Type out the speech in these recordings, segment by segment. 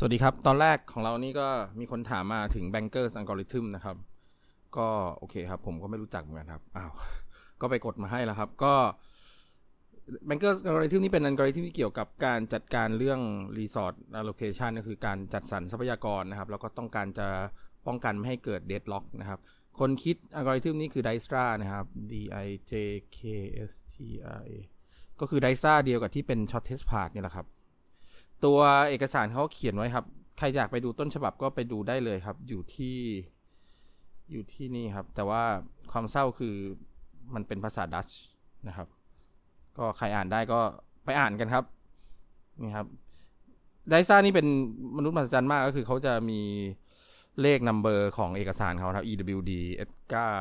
สวัสดีครับ ตอนแรกของเรานี่ก็มีคนถามมาถึง Bankers Algorithm นะครับ ก็โอเคครับผมก็ไม่รู้จักเหมือนกันครับอ้าว ก็ไปกดมาให้แล้วครับ ก็ Bankers Algorithm นี่เป็นอัลกอริทึมที่เกี่ยวกับการจัดการเรื่อง r e s o r t Allocation ก็คือการจัดสรรทรัพยากรนะครับ แล้วก็ต้องการจะป้องกันไม่ให้เกิด Deadlock นะครับ คนคิดอัลกอริทึมนี้คือ Dijkstra นะครับ D I J K S T R A ก็คือ Dijkstra เดียวกับที่เป็น Shortest Path นี่แหละครับตัวเอกสารเขาเขียนไว้ครับ ใครอยากไปดูต้นฉบับก็ไปดูได้เลยครับ อยู่ที่อยู่ที่นี่ครับ แต่ว่าความเศร้าคือมันเป็นภาษาดัตช์นะครับ ก็ใครอ่านได้ก็ไปอ่านกันครับ นี่ครับไดซ่านี่เป็นมนุษย์มหัศจรรย์มาก ก็คือเขาจะมีเลขนัมเบอร์ของเอกสารเขาครับ EWD e d g a r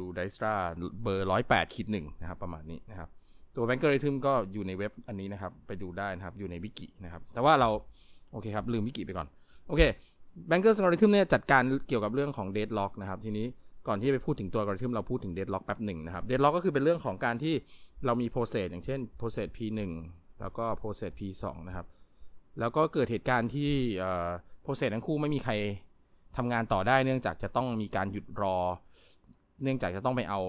W d i s t r a เบอร์ร้อยแปดขีดหนึ่งนะครับประมาณนี้นะครับตัวแบงก์เกอร์ริทึมก็อยู่ในเว็บอันนี้นะครับ ไปดูได้นะครับอยู่ในวิกินะครับ แต่ว่าเรา โอเคครับลืมวิกิไปก่อน โอเคแบงก์เกอร์อัลกอริทึมเนี่ยจัดการเกี่ยวกับเรื่องของเดดล็อกนะครับ ทีนี้ก่อนที่จะไปพูดถึงตัวกริทึมเราพูดถึงเดดล็อกแป๊บหนึ่งนะครับเดดล็อกก็คือเป็นเรื่องของการที่เรามีโปรเซสอย่างเช่นโปรเซส P1 แล้วก็โปรเซส P2 นะครับ แล้วก็เกิดเหตุการณ์ที่โปรเซสทั้งคู่ไม่มีใครทำงานต่อได้เนื่องจากจะต้องมีการหยุดรอเนื่องจากจะต้องไปเอา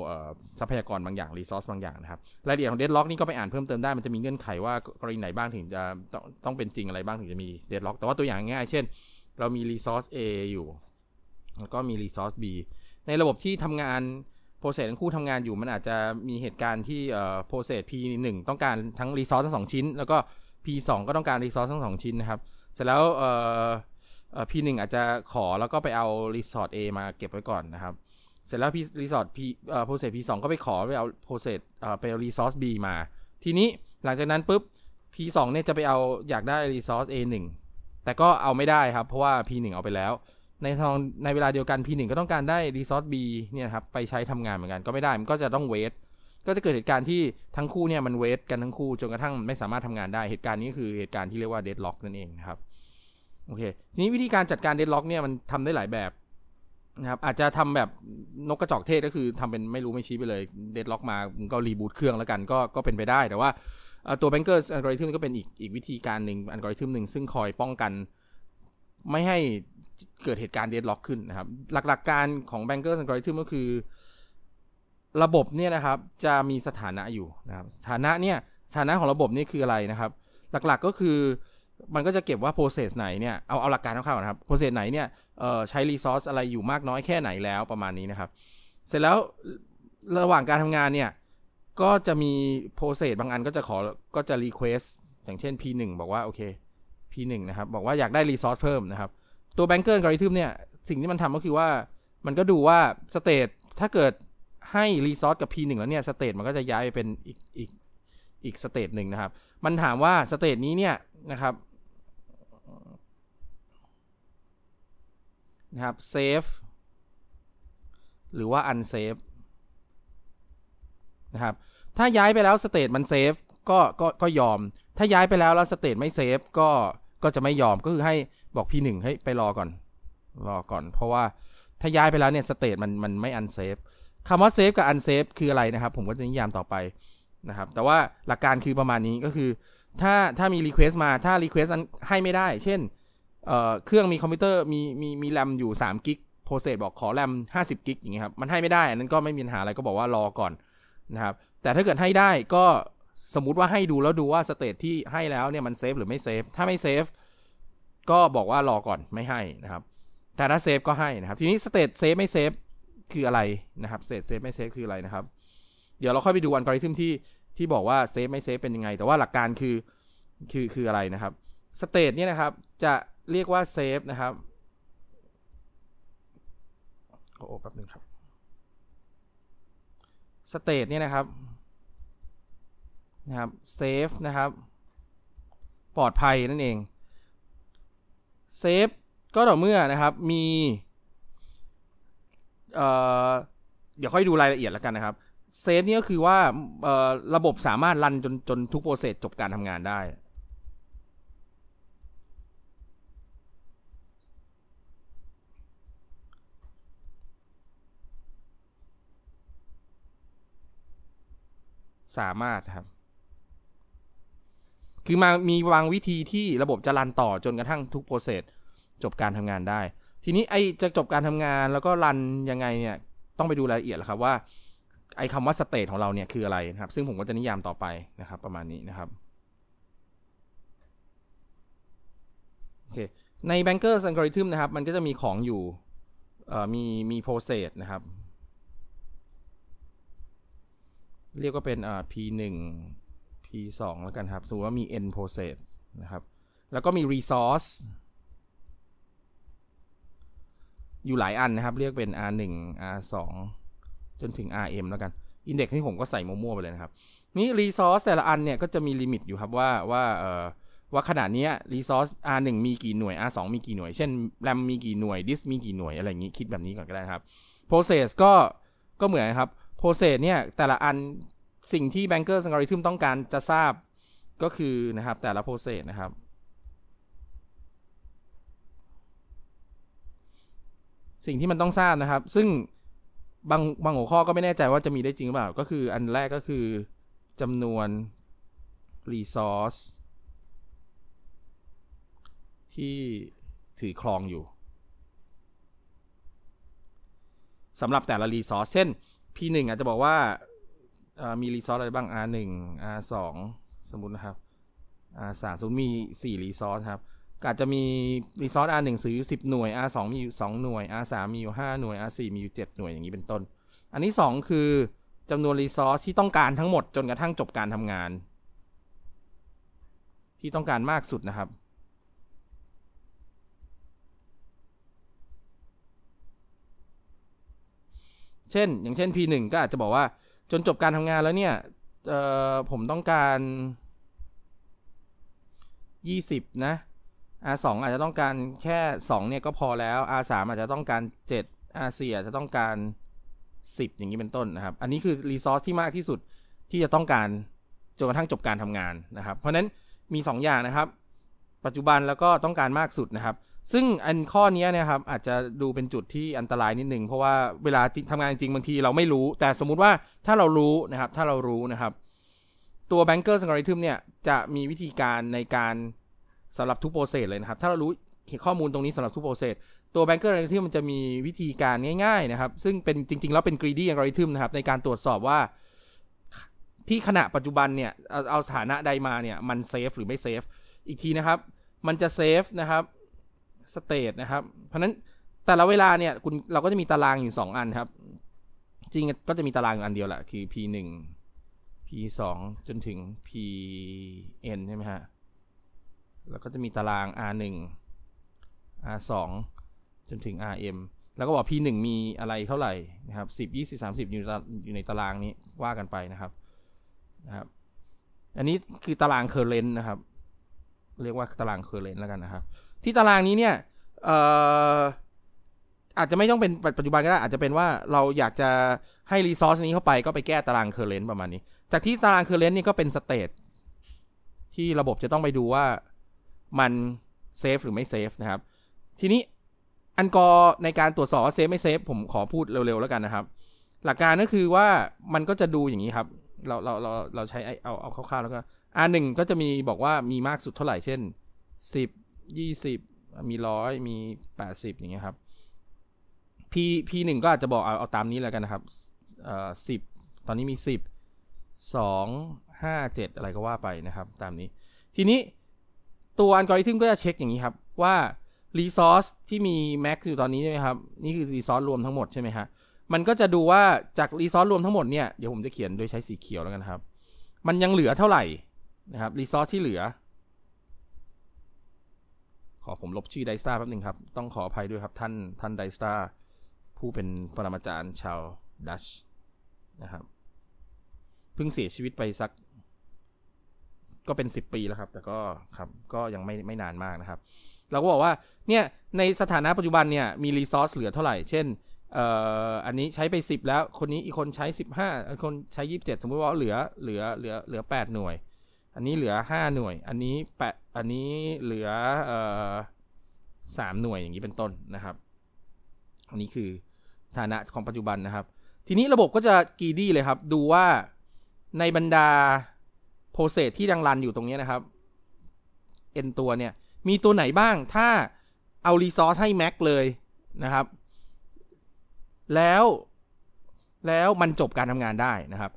ทรัพยากรบางอย่างรีซอสบางอย่างนะครับรายละเอียดของเดดล็อกนี่ก็ไปอ่านเพิ่มเติมได้มันจะมีเงื่อนไขว่ากรณีไหนบ้างถึงจะต้องเป็นจริงอะไรบ้างถึงจะมีเดดล็อกแต่ว่าตัวอย่างง่ายเช่น เรามีรีซอส A อยู่ แล้วก็มีรีซอส B ในระบบที่ทำงานโปรเซสทั้งคู่ทำงานอยู่มันอาจจะมีเหตุการณ์ที่โปรเซส P 1ต้องการทั้งรีซอสทั้งสองชิ้น แล้วก็ P 2ก็ต้องการรีซอสทั้งสองชิ้นนะครับเสร็จแล้วีหนึ่งอาจจะขอแล้วก็ไปเอารีซอส A มาเก็บไว้ก่อนนะครับเสร็จแล้วพีรีสอร์ทพีเอ่อโปรเซสพีสองก็ไปขอไปเอาโปรเซสเอ่อไปเอารีซอสบีมา ทีนี้หลังจากนั้นปุ๊บพีสองเนี่ยจะไปเอาอยากได้รีซอสเอหนึ่งแต่ก็เอาไม่ได้ครับเพราะว่าพีหนึ่งเอาไปแล้ว ในทองในเวลาเดียวกันพีหนึ่งก็ต้องการได้รีซอสบีเนี่ยครับไปใช้ทำงานเหมือนกันก็ไม่ได้มันก็จะต้องเวทก็จะเกิดเหตุการณ์ที่ทั้งคู่เนี่ยมันเวทกันทั้งคู่จนกระทั่งไม่สามารถทำงานได้เหตุการณ์นี้คือเหตุการณ์ที่เรียกว่าเดดล็อกนั่นเองนะครับโอเคทีนี้วิธีการจัดการเดดล็อกเนี่ยมันทำได้หลายแบบนะครับ อาจจะทำแบบนกกระจอกเทศก็คือทำเป็นไม่รู้ไม่ชี้ไปเลยเดดล็อกมาก็รีบูตเครื่อง แล้วกันก็ก็เป็นไปได้ แต่ว่าตัวแบงเกอร์อัลกอริทึมก็เป็นอีกอีกวิธีการหนึ่งอัลกอริทึมหนึ่งซึ่งคอยป้องกัน ไม่ให้เกิดเหตุการณ์เดดล็อกขึ้นนะครับ หลักๆกการของแบงเกอร์อัลกอริทึมก็คือระบบเนี่ยนะครับ จะมีสถานะอยู่นะครับ สถานะเนี่ยสถานะของระบบนี่คืออะไรนะครับ หลัก ๆกก็คือมันก็จะเก็บว่าโปรเซสไหนเนี่ย เอาเอาหลักการคร่าวๆนะครับโปรเซสไหนเนี่ยใช้รีซอสอะไรอยู่มากน้อยแค่ไหนแล้วประมาณนี้นะครับ เสร็จแล้วระหว่างการทำงานเนี่ย ก็จะมีโปรเซสบางอันก็จะขอก็จะรีเควสอย่างเช่น P1 บอกว่าโอเค P1 นะครับบอกว่าอยากได้รีซอสเพิ่มนะครับตัวแบงเกอร์กริทึมเนี่ยสิ่งที่มันทำก็คือว่า มันก็ดูว่าสเตตถ้าเกิดให้รีซอสกับ P1 แล้วเนี่ยสเตตมันก็จะย้ายไปเป็นอีกอีกอีกสเตตหนึ่งนะครับ มันถามว่าสเตตนี้เนี่ยนะครับนะครับเซฟหรือว่าอันเซฟนะครับ ถ้าย้ายไปแล้วสเตตมันเซฟก็ก็ก็ยอม ถ้าย้ายไปแล้วแล้วสเตตไม่เซฟก็ ก็จะไม่ยอมก็คือให้บอกพี่หนึ่งให้ไปรอก่อน รอก่อน เพราะว่าถ้าย้ายไปแล้ว เนี่ยสเตตมัน มัน ไม่อันเซฟคำว่าเซฟกับอันเซฟคือ อะไร นะครับ ผมก็จะนิยาม ต่อไปนะครับแต่ว่าหลักการคือประมาณนี้ก็คือถ้าถ้ามีรีเควสต์มาถ้ารีเควสต์ให้ไม่ได้ เช่นเครื่องมีคอมพิวเตอร์มีมี มีแรมอยู่ 3 กิกโปรเซสบอกขอแรม50 กิกอย่างเงี้ยครับมันให้ไม่ได้ อันนั้นก็ไม่มีปัญหาอะไรก็บอกว่ารอก่อนนะครับ แต่ถ้าเกิดให้ได้ก็สมมติว่าให้ดูแล้วดูว่าสเตทที่ให้แล้วเนี่ยมัน เซฟหรือไม่ เซฟถ้าไม่เซฟก็บอกว่ารอก่อนไม่ให้นะครับ แต่ถ้า เซฟก็ให้นะครับทีนี้สเตทเซฟไม่เซฟคืออะไรนะครับสเตทเซฟไม่เซฟคืออะไรนะครับเดี๋ยวเราค่อยไปดูอัลกอริทึมที่ที่บอกว่าเซฟไม่เซฟเป็นยังไงแต่ว่าหลักการคือคือคืออะไรนะครับสเตทเนี่ยนะครับจะเรียกว่าเซฟนะครับโอ้แป๊บนึงครับ สเตทเนี่ยนะครับ นะครับ เซฟนะครับ ปลอดภัยนั่นเอง เซฟก็ต่อเมื่อนะครับ มีเเดี๋ยวค่อยดูรายละเอียดแล้วกัน นะครับ เซฟนี่ก็คือว่าระบบสามารถรันจนจนทุกโปรเซสจบการทำงานได้สามารถครับ คือมามีวางวิธีที่ระบบจะรันต่อจนกระทั่งทุกโปรเซสจบการทำงานได้ ทีนี้ไอจะจบการทำงาน แล้วก็รันยังไงเนี่ย ต้องไปดูรายละเอียดแล้วครับว่า ไอคำว่าสเตทของเราเนี่ยคืออะไร นะครับ ซึ่งผมก็จะนิยามต่อไปนะครับ ประมาณนี้นะครับโอเคใน b a n k e r ซั l ก o ริทึมนะครับมันก็จะมีของอยู่มีมีโปรเซสนะครับเรียกว่าเป็นอ่ P1 P2 แล้วกันครับ สมมติว่ามี n process นะครับ แล้วก็มี resource อยู่หลายอันนะครับ เรียกเป็น R1 R2 จนถึง RM แล้วกัน index ที่ผมก็ใส่มั่วๆไปเลยนะครับ นี่ resource แต่ละอันเนี่ย ก็จะมีลิมิตอยู่ครับว่าว่าเอ่อว่าขนาดนี้ resource R1 มีกี่หน่วย R2 มีกี่หน่วย เช่น RAM มีกี่หน่วย disk มีกี่หน่วย อะไรอย่างนี้ คิดแบบนี้ก่อนก็ได้ครับ process ก็ก็เหมือนครับโปรเซสเนี่ยแต่ละอันสิ่งที่แบงเกอร์สังกัดริทึมต้องการจะทราบก็คือนะครับแต่ละโปรเซสนะครับ สิ่งที่มันต้องทราบนะครับ ซึ่งบางบางหัวข้อก็ไม่แน่ใจว่าจะมีได้จริงหรือเปล่า ก็คืออันแรกก็คือจำนวน resource ที่ถือ ครองอยู่สำหรับแต่ละรีซอสเช่น P หนึ่งอาจจะบอกว่ามีรีซอสอะไรบ้าง R หนึ่ง R สองสมมุตินะครับ R สามสมมติมีสี่รีซอสครับอาจจะมีรีซอส R หนึ่งซื้อสิบหน่วย R สองมีอยู่สองหน่วย R สามมีอยู่ห้าหน่วย R สี่มีอยู่เจ็ดหน่วยอย่างนี้เป็นต้น อันที่สองคือจำนวนรีซอสที่ต้องการทั้งหมดจนกระทั่งจบการทำงาน ที่ต้องการมากสุดนะครับเช่น อย่างเช่น P1 ก็ อาจจะบอกว่า จนจบการทำงานแล้วเนี่ยผมต้องการ 20 นะ R2 อาจจะต้องการแค่2เนี่ยก็พอแล้ว R3 อาจจะต้องการ7 R4 อาจจะต้องการ 10 อย่างนี้ เป็นต้นนะครับ อันนี้คือรีซอสที่มากที่สุดที่จะต้องการจนกระทั่งจบการทำงานนะครับ เพราะนั้นมี 2 อย่างนะครับ ปัจจุบันแล้วก็ต้องการมากสุดนะครับซึ่งอันข้อนี้นะครับอาจจะดูเป็นจุดที่อันตรายนิดหนึ่งเพราะว่าเวลาทำงานจริงบางทีเราไม่รู้ แต่สมมุติว่าถ้าเรารู้นะครับ ถ้าเรารู้นะครับ ตัว banker algorithm เนี่ย จะมีวิธีการในการสำหรับทุกโปรเซสเลยนะครับถ้าเรารู้ข้อมูลตรงนี้สำหรับทุกโปรเซสตัว banker algorithm มันจะมีวิธีการง่าย ๆนะครับ ซึ่งเป็นจริง ๆแล้วเป็น greedy algorithm นะครับในการตรวจสอบว่าที่ขณะปัจจุบันเนี่ยเอาสถานะใดมาเนี่ย มันเซฟหรือไม่เซฟอีกทีนะครับ มันจะเซฟนะครับสเตทนะครับ เพราะนั้นแต่ละเวลาเนี่ยคุณเราก็จะมีตารางอยู่สองอันครับ จริงก็จะมีตารางอยู่อันเดียวแหละคือ p หนึ่ง p สองจนถึง p n ใช่ไหมฮะแล้วก็จะมีตาราง r หนึ่ง r สองจนถึง r m แล้วก็บอก p หนึ่งมีอะไรเท่าไหร่นะครับสิบยี่สิบสามสิบอยู่อยู่ในตารางนี้ว่ากันไปนะครับนะครับ อันนี้คือตารางเคอร์เรนต์นะครับ เรียกว่าตารางเคอร์เรนต์แล้วกันนะครับที่ตารางนี้เนี่ย เอ่อ อาจจะไม่ต้องเป็นปัจจุบันก็ได้อาจจะเป็นว่าเราอยากจะให้รีซอสนี้เข้าไปก็ไปแก้ตารางเคอร์เรนต์ประมาณนี้ จากที่ตารางเคอร์เรนต์นี่ก็เป็นสเตทที่ระบบจะต้องไปดูว่ามันเซฟหรือไม่เซฟนะครับทีนี้อันกอในการตรวจสอบว่าเซฟไม่เซฟผมขอพูดเร็ว ๆแล้วกันนะครับ หลักการก็คือว่ามันก็จะดูอย่างนี้ครับ เราเราเราเราใช้เอาเอาคร่าวๆแล้วก็อันหนึ่งก็จะมีบอกว่ามีมากสุดเท่าไหร่เช่น10ยี่สิบมีร้อยมีแปดสิบอย่างเงี้ยครับพีพีหนึ่งก็อาจจะบอกเอาเอา ตามนี้แล้วกันนะครับเอ่อสิบตอนนี้มีสิบสองห้าเจ็ดอะไรก็ว่าไปนะครับ ตามนี้ ทีนี้ตัวอันกอริทึมก็จะเช็คอย่างนี้ครับ ว่ารีซอสที่มีแม็กอยู่ตอนนี้ใช่ไหมครับ นี่คือรีซอสรวมทั้งหมดใช่ไหมฮะ มันก็จะดูว่าจาก รีซอสรวมทั้งหมดเนี่ยเดี๋ยวผมจะเขียนโดยใช้สีเขียวแล้วกันครับ มันยังเหลือเท่าไหร่นะครับรีซอสที่เหลืออผมลบชื่อไดสตาร์แป๊บหนึ่งครับ ต้องขออภัยด้วยครับท่านท่านไดสตาร์ผู้เป็นปรมาจารย์ชาวดัชนะครับเพิ่งเสียชีวิตไปสักก็เป็นสิบปีแล้วครับ แต่ก็ครับก็ยังไม่ไม่นานมากนะครับเราก็บอกว่าเนี่ยในสถานะปัจจุบันเนี่ยมีรีซอสเหลือเท่าไหร่เช่นเอ่ออันนี้ใช้ไปสิบแล้ว คนนี้อีกคนใช้สิบห้าคนใช้ยี่สิบเจ็ดสมมติว่าเหลือเหลือเหลือเหลือแปดหน่วยอันนี้เหลือห้าหน่วย อันนี้แปดอันนี้เหลือสามหน่วยอย่างนี้เป็นต้นนะครับ อันนี้คือสถานะของปัจจุบันนะครับ ทีนี้ระบบก็จะกีดี้เลยครับ ดูว่าในบรรดาโปรเซสที่ดังรันอยู่ตรงนี้นะครับเอ็นตัวเนี่ย มีตัวไหนบ้าง ถ้าเอารีซอสให้แม็กเลยนะครับ แล้ว แล้วมันจบการทำงานได้นะครับ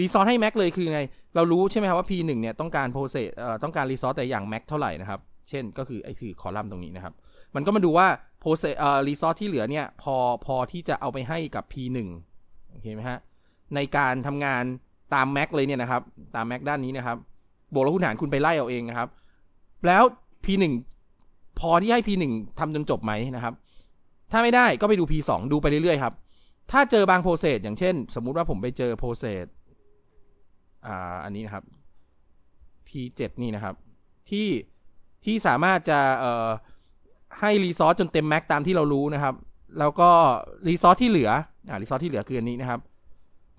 รีซอสให้แม็กเลยคือไงเรารู้ใช่ไหมครับว่า P1 เนี่ยต้องการโปรเซสต้องการรีซอสแต่อย่างแม็กเท่าไหร่นะครับเช่นก็คือไอ้คือคอลัมน์ตรงนี้นะครับมันก็มาดูว่าโปรเซสรีซอสที่เหลือเนี่ยพอพอที่จะเอาไปให้กับ P1 โอเคไหมฮะในการทำงานตามแม็กเลยเนี่ยนะครับตามแม็กด้านนี้นะครับบวกลบคูณหารคุณไปไล่เอาเองนะครับแล้ว P1 พอที่ให้ P1 ทำจนจบไหมนะครับ ถ้าไม่ได้ก็ไปดู P2 ดูไปเรื่อยๆครับถ้าเจอบางโปรเซสอย่างเช่นสมมุติว่าผมไปเจอโปรเซสอ่า อันนี้นะครับ P7 นี่นะครับที่ที่สามารถจะเอ่อให้รีซอสจนเต็ม แม็กตามที่เรารู้นะครับ แล้วก็ รีซอสที่เหลือ อ่ารีซอสที่เหลือคืออันนี้นะครับ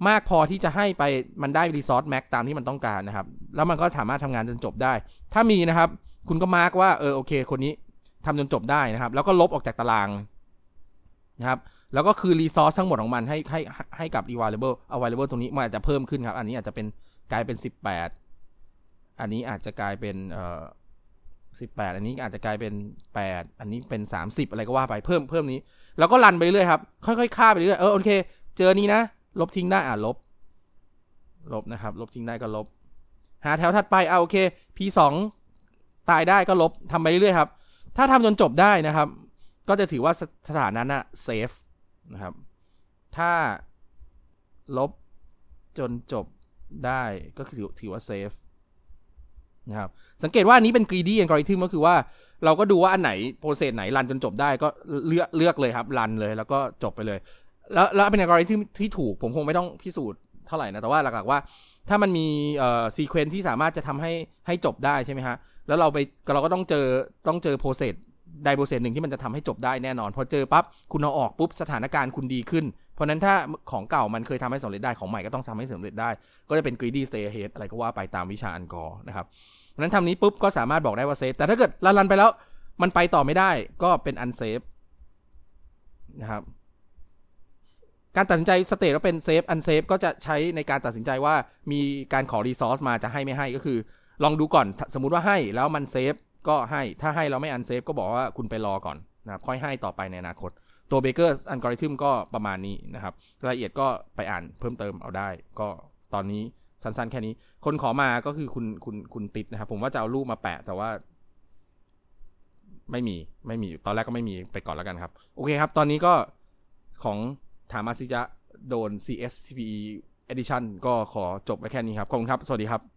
มากพอที่จะให้ไปมันได้รีซอสแม็กตามที่มันต้องการนะครับ แล้วมันก็สามารถทำงานจนจบได้ ถ้ามีนะครับ คุณก็มาร์กว่าเออโอเค คนนี้ทำจนจบได้นะครับ แล้วก็ลบออกจากตารางนะครับ แล้วก็คือรีซอสทั้งหมดของมันให้ให้ให้กับ available available ตรงนี้มันอาจจะเพิ่มขึ้นครับ อันนี้อาจจะเป็นกลายเป็นสิบแปด อันนี้อาจจะกลายเป็นเอ่อสิบแปด อันนี้อาจจะกลายเป็นแปด อันนี้เป็นสามสิบอะไรก็ว่าไปเพิ่มเพิ่มนี้ แล้วก็รันไปเรื่อยครับ ค่อยๆค่าไปเรื่อยเออโอเค เจอนี้นะ ลบทิ้งได้อ่าลบลบนะครับ ลบทิ้งได้ก็ลบ หาแถวถัดไปเอาโอเค p สองตายได้ก็ลบทำไปเรื่อยครับ ถ้าทำจนจบได้นะครับ ก็จะถือว่าสถานะนะเซฟนะครับถ้าลบจนจบได้ก็คือถือว่าเซฟนะครับสังเกตว่าอันนี้เป็น greedy algorithm ก็คือว่า เราก็ดูว่าอันไหนโปรเซสไหนรันจนจบได้ก็เลือกเลือกเลยครับรันเลยแล้วก็จบไปเลย แล้วแล้วเป็น algorithm ที่ถูกผมคงไม่ต้องพิสูจน์เท่าไหร่นะแต่ว่าหลักๆว่าถ้ามันมีเอ่อซีเควนซ์ที่สามารถจะทำให้ให้จบได้ใช่ไหมฮะ แล้วเราไปเราก็ต้องเจอต้องเจอโปรเซสใดโปรเซสหนึ่งที่มันจะทำให้จบได้แน่นอน พอเจอปั๊บคุณเอาออกปุ๊บสถานการณ์คุณดีขึ้นเพราะนั้นถ้าของเก่ามันเคยทำให้สำเร็จได้ของใหม่ก็ต้องทำให้สำเร็จได้ ก็จะเป็น greedy stay ahead อะไรก็ว่าไปตามวิชาอันกอร์นะครับ เพราะนั้นทำนี้ปุ๊บก็สามารถบอกได้ว่าเซฟแต่ถ้าเกิดลันันไปแล้วมันไปต่อไม่ได้ก็เป็นอันเซฟนะครับการตัดสินใจสเตทว่าเป็นเซฟอันเซฟก็จะใช้ในการตัดสินใจว่ามีการขอรีซอสมาจะให้ไม่ให้ ก็คือลองดูก่อนสมมุติว่าให้แล้วมันเซฟก็ให้ ถ้าให้เราไม่อันเซฟก็บอกว่าคุณไปรอก่อนนะครับค่อยให้ต่อไปในอนาคตตัวเบเกอร์อัลกอริทึมก็ประมาณนี้นะครับรายละเอียดก็ไปอ่านเพิ่มเติมเอาได้ก็ตอนนี้สั้นๆแค่นี้ คนขอมาก็คือคุณคุณคุณติดนะครับ ผมว่าจะเอารูปมาแปะแต่ว่า ไม่มีไม่มี ตอนแรกก็ไม่มีไปก่อนแล้วกันครับ โอเคครับ ตอนนี้ก็ของถามาซิจะโดน CSCPE Edition ก็ขอจบไปแค่นี้ครับ ขอบคุณครับ สวัสดีครับ